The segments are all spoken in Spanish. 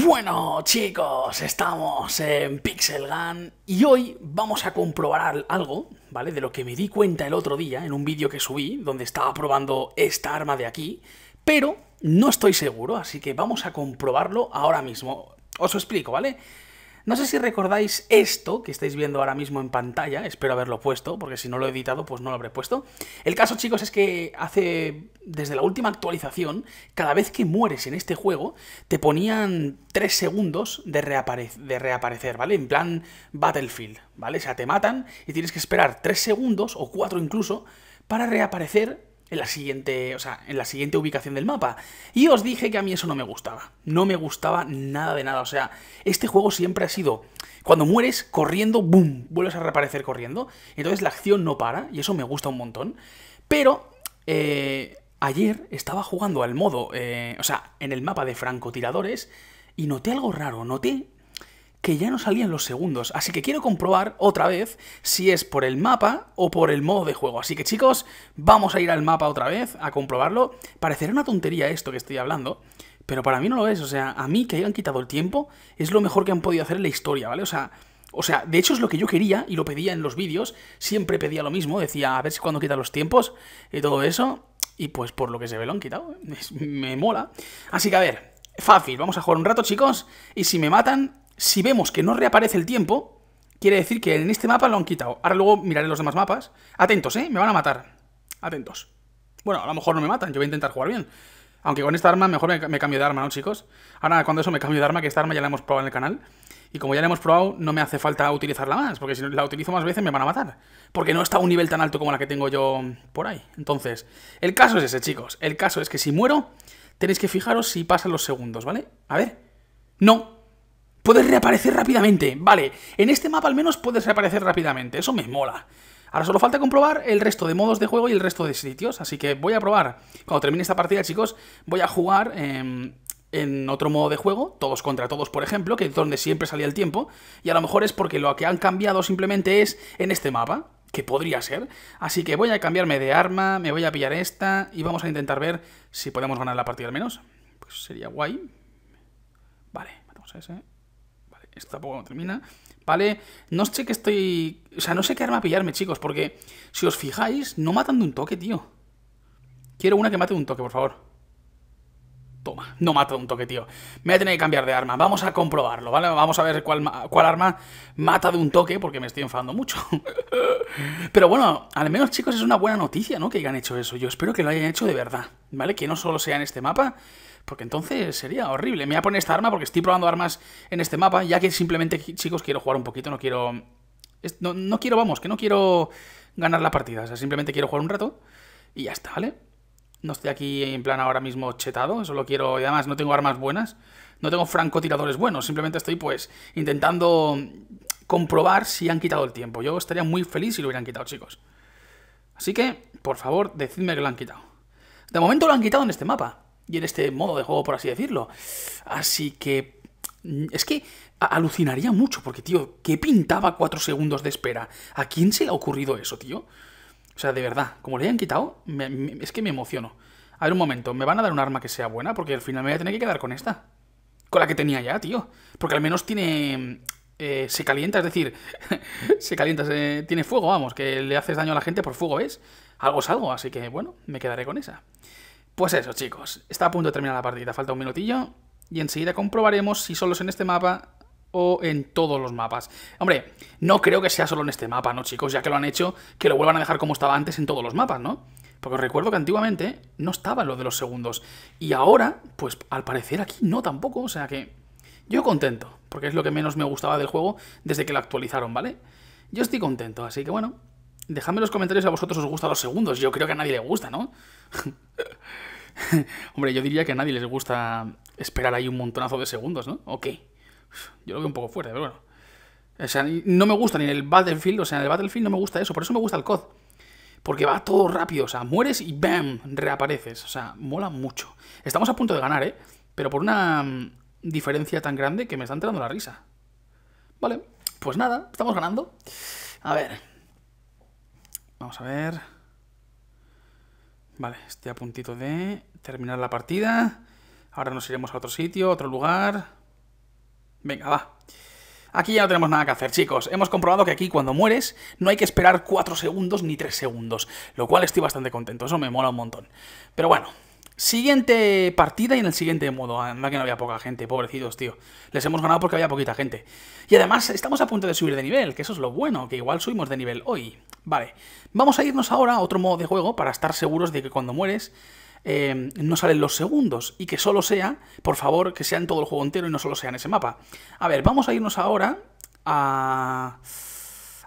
Bueno chicos, estamos en Pixel Gun y hoy vamos a comprobar algo, ¿vale? De lo que me di cuenta el otro día en un vídeo que subí donde estaba probando esta arma de aquí, pero no estoy seguro, así que vamos a comprobarlo ahora mismo. Os lo explico, ¿vale? No sé si recordáis esto que estáis viendo ahora mismo en pantalla, espero haberlo puesto, porque si no lo he editado, pues no lo habré puesto. El caso, chicos, es que hace, desde la última actualización, cada vez que mueres en este juego, te ponían 3 segundos de, de reaparecer, ¿vale? En plan Battlefield, ¿vale? O sea, te matan y tienes que esperar 3 segundos, o 4 incluso, para reaparecer en la siguiente, o sea, en la siguiente ubicación del mapa. Y os dije que a mí eso no me gustaba. No me gustaba nada de nada. O sea, este juego siempre ha sido, cuando mueres corriendo, boom, vuelves a reaparecer corriendo. Entonces la acción no para y eso me gusta un montón. Pero eh, ayer estaba jugando al modo, eh, o sea, en el mapa de francotiradores y noté algo raro. Noté que ya no salían los segundos. Así que quiero comprobar otra vez si es por el mapa o por el modo de juego. Así que chicos, vamos a ir al mapa otra vez a comprobarlo. Parecerá una tontería esto que estoy hablando, pero para mí no lo es. O sea, a mí que hayan quitado el tiempo es lo mejor que han podido hacer en la historia, ¿vale? O sea... O sea, de hecho es lo que yo quería y lo pedía en los vídeos, siempre pedía lo mismo, decía a ver si cuando quitan los tiempos y todo eso, y pues por lo que se ve lo han quitado, me mola. Así que a ver, fácil, vamos a jugar un rato chicos, y si me matan, si vemos que no reaparece el tiempo, quiere decir que en este mapa lo han quitado. Ahora luego miraré los demás mapas. Atentos, ¿eh? Me van a matar. Atentos. Bueno, a lo mejor no me matan, yo voy a intentar jugar bien. Aunque con esta arma mejor me, cambio de arma, ¿no, chicos? Ahora, cuando eso me cambio de arma, que esta arma ya la hemos probado en el canal. Y como ya la hemos probado, no me hace falta utilizarla más, porque si la utilizo más veces me van a matar. Porque no está a un nivel tan alto como la que tengo yo por ahí. Entonces, el caso es ese, chicos. El caso es que si muero, tenéis que fijaros si pasan los segundos, ¿vale? A ver. No, Puedes reaparecer rápidamente. Vale, en este mapa al menos puedes reaparecer rápidamente. Eso me mola. Ahora solo falta comprobar el resto de modos de juego y el resto de sitios. Así que voy a probar. Cuando termine esta partida, chicos, voy a jugar... Em, en otro modo de juego, todos contra todos, por ejemplo, que es donde siempre salía el tiempo, y a lo mejor es porque lo que han cambiado simplemente es en este mapa, que podría ser. Así que voy a cambiarme de arma, me voy a pillar esta, y vamos a intentar ver si podemos ganar la partida al menos. Pues sería guay. Vale, matamos a ese. Esta poco termina, ¿vale? No sé que estoy... O sea, no sé qué arma pillarme, chicos, porque si os fijáis, no matan de un toque, tío. Quiero una que mate de un toque, por favor. Toma, no mata de un toque, tío. Me voy a tener que cambiar de arma. Vamos a comprobarlo, ¿vale? Vamos a ver cuál, cuál arma mata de un toque, porque me estoy enfadando mucho. Pero bueno, al menos, chicos, es una buena noticia, ¿no? Que hayan hecho eso. Yo espero que lo hayan hecho de verdad, ¿vale? Que no solo sea en este mapa, porque entonces sería horrible. Me voy a poner esta arma porque estoy probando armas en este mapa, ya que simplemente, chicos, quiero jugar un poquito, no quiero... No, quiero, vamos, que no quiero ganar la partida. O sea, simplemente quiero jugar un rato y ya está, ¿vale? No estoy aquí en plan ahora mismo chetado, solo quiero... Y además no tengo armas buenas, no tengo francotiradores buenos, simplemente estoy pues intentando comprobar si han quitado el tiempo. Yo estaría muy feliz si lo hubieran quitado, chicos. Así que, por favor, decidme que lo han quitado. De momento lo han quitado en este mapa y en este modo de juego, por así decirlo. Así que... Mm, es que alucinaría mucho, porque, tío, ¿qué pintaba cuatro segundos de espera? ¿A quién se le ha ocurrido eso, tío? O sea, de verdad, como le hayan quitado, es que me emociono. A ver un momento, ¿me van a dar un arma que sea buena? Porque al final me voy a tener que quedar con esta. Con la que tenía ya, tío. Porque al menos tiene... Mm, eh, se calienta, es decir, se calienta, tiene fuego, vamos, que le haces daño a la gente por fuego, ¿ves? Algo es algo, así que bueno, me quedaré con esa. Pues eso, chicos. Está a punto de terminar la partida. Falta un minutillo. Y enseguida comprobaremos si solo es en este mapa o en todos los mapas. Hombre, no creo que sea solo en este mapa, ¿no, chicos? Ya que lo han hecho, que lo vuelvan a dejar como estaba antes en todos los mapas, ¿no? Porque os recuerdo que antiguamente no estaba lo de los segundos. Y ahora, pues al parecer aquí no tampoco. O sea que yo contento, porque es lo que menos me gustaba del juego desde que lo actualizaron, ¿vale? Yo estoy contento, así que bueno, dejadme en los comentarios si a vosotros os gustan los segundos. Yo creo que a nadie le gusta, ¿no? Hombre, yo diría que a nadie les gusta esperar ahí un montonazo de segundos, ¿no? Ok. Yo lo veo un poco fuerte, pero bueno. O sea, no me gusta ni en el Battlefield, o sea, en el Battlefield no me gusta eso, por eso me gusta el COD. Porque va todo rápido, o sea, mueres y ¡bam! reapareces, o sea, mola mucho. Estamos a punto de ganar, ¿eh? Pero por una mm, diferencia tan grande que me está entrando la risa. Vale, pues nada, estamos ganando. A ver. Vamos a ver. Vale, estoy a puntito de terminar la partida. Ahora nos iremos a otro sitio, otro lugar. Venga, va. Aquí ya no tenemos nada que hacer, chicos. Hemos comprobado que aquí cuando mueres no hay que esperar 4 segundos ni 3 segundos, lo cual estoy bastante contento, eso me mola un montón. Pero bueno, Siguiente partida y en el siguiente modo. Ah, anda que no había poca gente, pobrecitos, tío. Les hemos ganado porque había poquita gente. Y además estamos a punto de subir de nivel, que eso es lo bueno, que igual subimos de nivel hoy. Vale, vamos a irnos ahora a otro modo de juego para estar seguros de que cuando mueres eh, no salen los segundos y que solo sea, por favor, que sea en todo el juego entero y no solo sea en ese mapa. A ver, vamos a irnos ahora a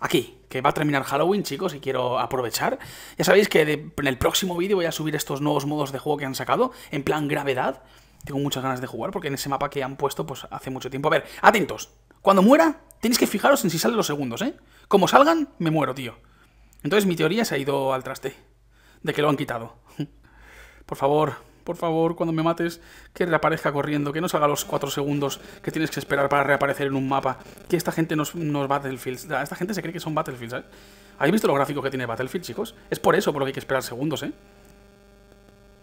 aquí, que va a terminar Halloween, chicos, y quiero aprovechar. Ya sabéis que en el próximo vídeo voy a subir estos nuevos modos de juego que han sacado, en plan gravedad. Tengo muchas ganas de jugar porque en ese mapa que han puesto pues hace mucho tiempo. A ver, atentos. Cuando muera, tenéis que fijaros en si salen los segundos, ¿eh? Como salgan, me muero, tío. Entonces mi teoría se ha ido al traste. De que lo han quitado. Por favor, por favor, cuando me mates, que reaparezca corriendo, que no salga los cuatro segundos que tienes que esperar para reaparecer en un mapa. Que esta gente no es, Battlefield. Esta gente se cree que son Battlefield, ¿eh? ¿Habéis visto los gráfico que tiene Battlefield, chicos? Es por eso por lo que hay que esperar segundos, ¿eh?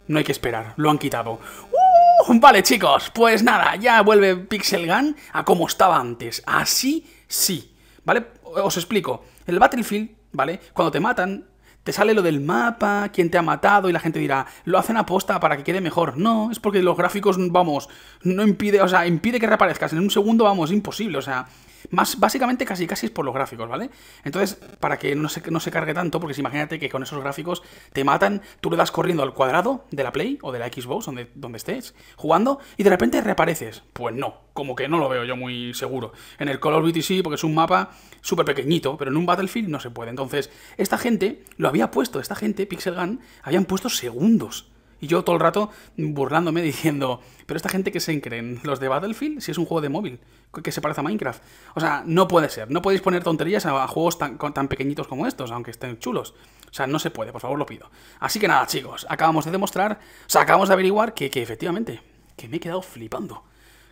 No hay que esperar, lo han quitado. ¡Uh! Vale, chicos, pues nada, ya vuelve Pixel Gun a como estaba antes. Así sí, ¿vale? Os explico. El Battlefield, ¿vale? Cuando te matan, te sale lo del mapa, quién te ha matado y la gente dirá, lo hacen posta para que quede mejor. No, es porque los gráficos, vamos, no impide, o sea, impide que reaparezcas. En un segundo, vamos, imposible. O sea, más, básicamente casi casi es por los gráficos, ¿vale? Entonces, para que no se, no se cargue tanto, porque imagínate que con esos gráficos te matan, tú le das corriendo al cuadrado de la Play o de la Xbox, donde, donde estés, jugando, y de repente reapareces. Pues no, como que no lo veo yo muy seguro. En el color of porque es un mapa súper pequeñito, pero en un Battlefield no se puede. Entonces, esta gente lo había puesto, esta gente, Pixel Gun, habían puesto segundos y yo todo el rato burlándome diciendo, pero esta gente que se creen, los de Battlefield, si es un juego de móvil, que se parece a Minecraft. O sea, no puede ser, no podéis poner tonterías a juegos tan, pequeñitos como estos, aunque estén chulos. O sea, no se puede, por favor lo pido. Así que nada, chicos, acabamos de demostrar, o sea, acabamos de averiguar que, efectivamente, que me he quedado flipando,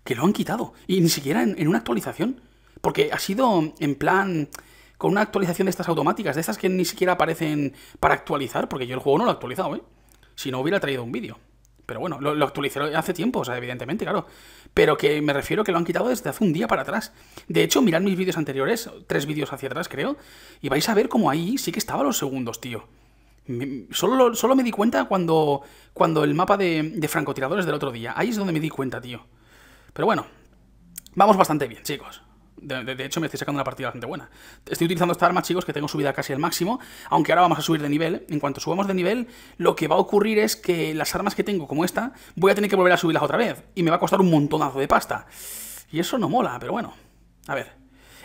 que lo han quitado, y ni siquiera en, en una actualización, porque ha sido en plan con una actualización de estas automáticas, de estas que ni siquiera aparecen para actualizar, porque yo el juego no lo he actualizado, ¿eh? Si no, hubiera traído un vídeo. Pero bueno, lo, lo hace tiempo, o sea, evidentemente, claro. Pero que me refiero que lo han quitado desde hace un día para atrás. De hecho, mirad mis vídeos anteriores, tres vídeos hacia atrás, creo, y vais a ver cómo ahí sí que estaba los segundos, tío. Solo, solo me di cuenta cuando, cuando el mapa de francotiradores del otro día. Ahí es donde me di cuenta, tío. Pero bueno, vamos bastante bien, chicos. De, hecho, me estoy sacando una partida bastante buena. Estoy utilizando esta arma, chicos, que tengo subida casi al máximo, aunque ahora vamos a subir de nivel. En cuanto subamos de nivel, lo que va a ocurrir es que las armas que tengo, como esta, voy a tener que volver a subirlas otra vez, y me va a costar un montonazo de pasta. Y eso no mola, pero bueno. A ver,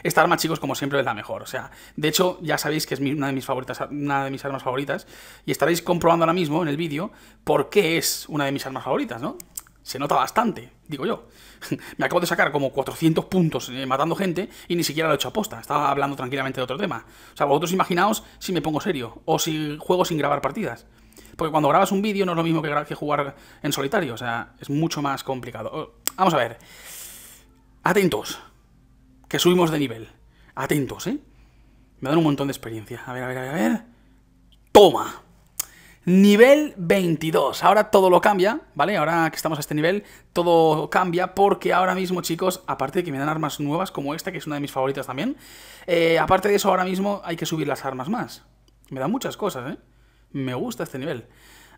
esta arma, chicos, como siempre es la mejor. O sea, de hecho, ya sabéis que es una de mis favoritas, una de mis armas favoritas. Y estaréis comprobando ahora mismo en el vídeo por qué es una de mis armas favoritas, ¿no? Se nota bastante, digo yo. Me acabo de sacar como 400 puntos eh, matando gente y ni siquiera lo he hecho aposta. Estaba hablando tranquilamente de otro tema. O sea, vosotros imaginaos si me pongo serio o si juego sin grabar partidas. Porque cuando grabas un vídeo no es lo mismo que, jugar en solitario. O sea, es mucho más complicado. Oh, vamos a ver. Atentos. Que subimos de nivel. Atentos, ¿eh? Me dan un montón de experiencia. A ver, a ver, a ver. ¡Toma! Nivel 22. Ahora todo lo cambia, ¿vale? Ahora que estamos a este nivel, todo cambia porque ahora mismo, chicos, aparte de que me dan armas nuevas como esta, que es una de mis favoritas también, eh, aparte de eso, ahora mismo hay que subir las armas más. Me dan muchas cosas, ¿eh? Me gusta este nivel.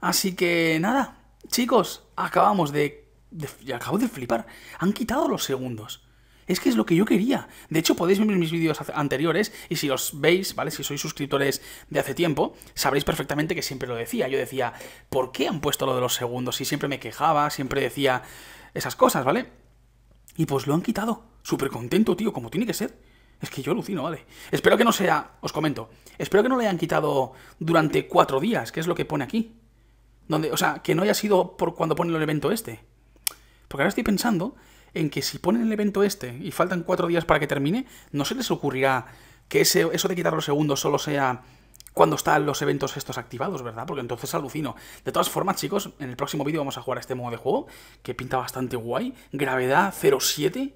Así que nada, chicos, acabamos de... de acabo de flipar. Han quitado los segundos. Es que es lo que yo quería. De hecho, podéis ver mis vídeos anteriores y si los veis, ¿vale? Si sois suscriptores de hace tiempo, sabréis perfectamente que siempre lo decía. Yo decía, ¿por qué han puesto lo de los segundos? Y siempre me quejaba, siempre decía esas cosas, ¿vale? Y pues lo han quitado. Súper contento, tío, como tiene que ser. Es que yo alucino, vale. Espero que no sea, os comento, espero que no le hayan quitado durante cuatro días, que es lo que pone aquí. Donde, o sea, que no haya sido por cuando pone el evento este. Porque ahora estoy pensando en que si ponen el evento este y faltan cuatro días para que termine, no se les ocurrirá que eso de quitar los segundos solo sea cuando están los eventos estos activados, ¿verdad? Porque entonces alucino. De todas formas, chicos, en el próximo vídeo vamos a jugar a este modo de juego, que pinta bastante guay. Gravedad 07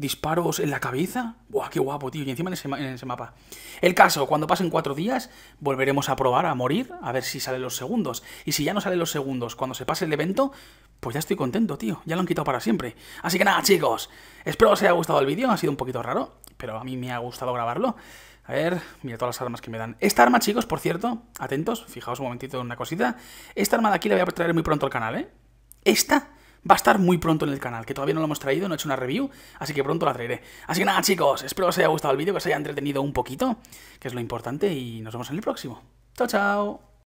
disparos en la cabeza. ¡Buah, qué guapo, tío! Y encima en ese, mapa. El caso, cuando pasen cuatro días, volveremos a probar, a morir, a ver si salen los segundos. Y si ya no salen los segundos cuando se pase el evento, pues ya estoy contento, tío. Ya lo han quitado para siempre. Así que nada, chicos. Espero os haya gustado el vídeo. Ha sido un poquito raro, pero a mí me ha gustado grabarlo. A ver, mira todas las armas que me dan. Esta arma, chicos, por cierto, atentos, fijaos un momentito en una cosita. Esta arma de aquí la voy a traer muy pronto al canal, ¿eh? Esta va a estar muy pronto en el canal, que todavía no lo hemos traído, no he hecho una review, así que pronto la traeré. Así que nada, chicos, espero que os haya gustado el vídeo, que os haya entretenido un poquito, que es lo importante, y nos vemos en el próximo. Chao, chao.